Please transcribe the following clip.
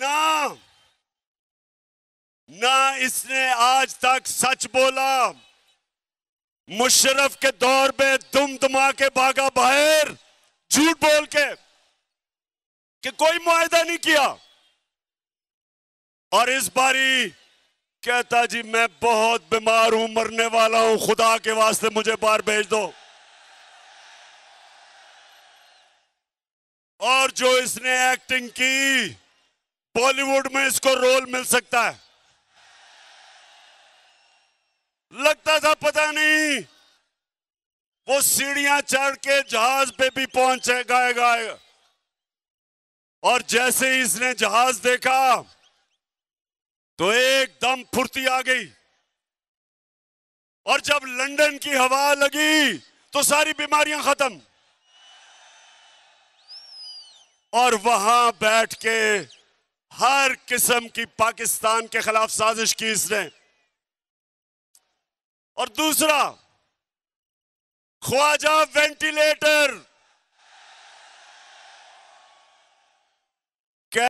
ना ना इसने आज तक सच बोला मुशरफ के दौर में दुम दुमा के भागा बाहर झूठ बोल के कि कोई मुआदा नहीं किया और इस बारी कहता जी मैं बहुत बीमार हूं मरने वाला हूं खुदा के वास्ते मुझे बाहर भेज दो और जो इसने एक्टिंग की बॉलीवुड में इसको रोल मिल सकता है लगता था पता नहीं वो सीढ़ियां चढ़ के जहाज पे भी पहुंचे गाय गाय और जैसे ही इसने जहाज देखा तो एकदम फुर्ती आ गई और जब लंदन की हवा लगी तो सारी बीमारियां खत्म और वहां बैठ के हर किस्म की पाकिस्तान के खिलाफ साजिश की इसने और दूसरा ख्वाजा वेंटिलेटर